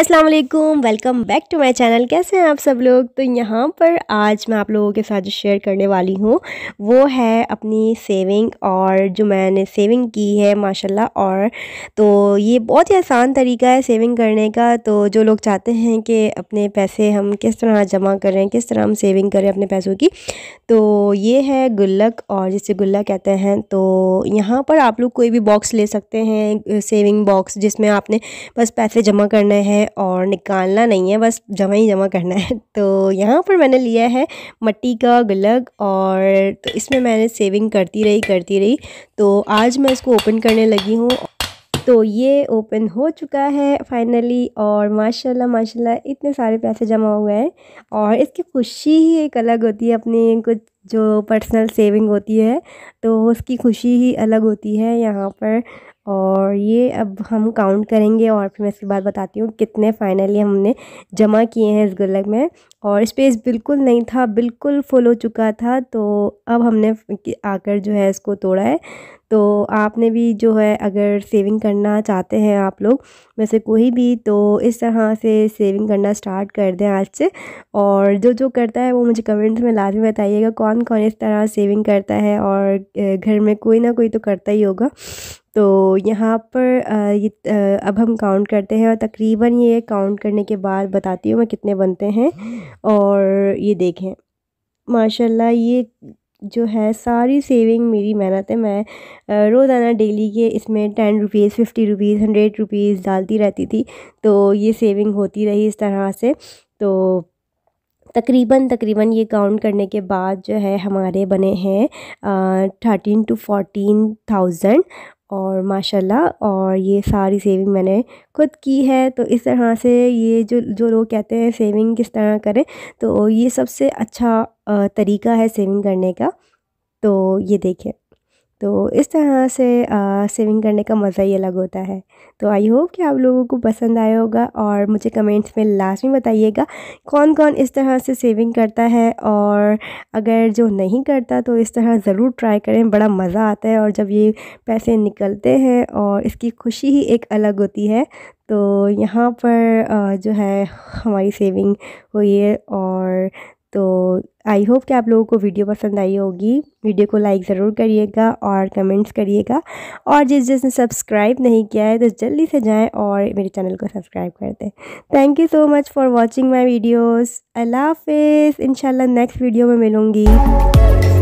अस्सलाम वालेकुम welcome back to my channel कैसे हैं आप सब लोग तो यहाँ पर आज मैं आप लोगों के साथ जो शेयर करने वाली हूँ वो है अपनी सेविंग और जो मैंने सेविंग की है माशाल्लाह और तो ये बहुत ही आसान तरीका है सेविंग करने का तो जो लोग चाहते हैं कि अपने पैसे हम किस तरह जमा करें किस तरह हम सेविंग करें अपने पैसों की तो ये है गुल्लक और जिसे गुल्ला कहते हैं तो यहाँ पर आप लोग कोई भी बॉक्स ले सकते हैं सेविंग बॉक्स जिसमें आपने बस पैसे जमा करने हैं है और निकालना नहीं है बस जमा ही जमा करना है तो यहाँ पर मैंने लिया है मट्टी का गुलग और तो इसमें मैंने सेविंग करती रही करती रही तो आज मैं इसको ओपन करने लगी हूँ तो ये ओपन हो चुका है फाइनली और माशाल्लाह माशाल्लाह इतने सारे पैसे जमा हो गए हैं और इसकी खुशी ही एक अलग होती है अपनी कुछ जो पर्सनल सेविंग होती है तो उसकी खुशी ही अलग होती है यहाँ पर और ये अब हम काउंट करेंगे और फिर मैं इसके बाद बताती हूँ कितने फाइनली हमने जमा किए हैं इस गुल्लक में और स्पेस बिल्कुल नहीं था बिल्कुल फुल हो चुका था तो अब हमने आकर जो है इसको तोड़ा है तो आपने भी जो है अगर सेविंग करना चाहते हैं आप लोग में से कोई भी तो इस तरह से सेविंग करना स्टार्ट कर दें आज से और जो जो करता है वो मुझे कमेंट्स में लाजमी बताइएगा कौन कौन इस तरह सेविंग करता है और घर में कोई ना कोई तो करता ही होगा तो यहाँ पर ये अब हम काउंट करते हैं और तकरीबन ये काउंट करने के बाद बताती हूँ मैं कितने बनते हैं और ये देखें माशाल्लाह ये जो है सारी सेविंग मेरी मेहनत है मैं रोज़ाना डेली के इसमें ten rupees fifty rupees hundred rupees डालती रहती थी तो ये सेविंग होती रही इस तरह से तो तकरीबन तकरीबन ये काउंट करने के बाद जो है हमारे बने हैं थर्टीन टू फोटीन थाउजेंड और माशाल्लाह और ये सारी सेविंग मैंने खुद की है तो इस तरह से ये जो जो लोग कहते हैं सेविंग किस तरह करें तो ये सबसे अच्छा तरीका है सेविंग करने का तो ये देखें तो इस तरह से सेविंग करने का मज़ा ही अलग होता है तो आई होप कि आप लोगों को पसंद आया होगा और मुझे कमेंट्स में लास्ट में बताइएगा कौन कौन इस तरह से सेविंग करता है और अगर जो नहीं करता तो इस तरह ज़रूर ट्राई करें बड़ा मज़ा आता है और जब ये पैसे निकलते हैं और इसकी खुशी ही एक अलग होती है तो यहाँ पर जो है हमारी सेविंग हुई है और तो आई होप कि आप लोगों को वीडियो पसंद आई होगी वीडियो को लाइक ज़रूर करिएगा और कमेंट्स करिएगा और जिस जिसने सब्सक्राइब नहीं किया है तो जल्दी से जाएं और मेरे चैनल को सब्सक्राइब कर दें thank you so much for watching my videos अल्लाह हाफ इन नेक्स्ट वीडियो में मिलूँगी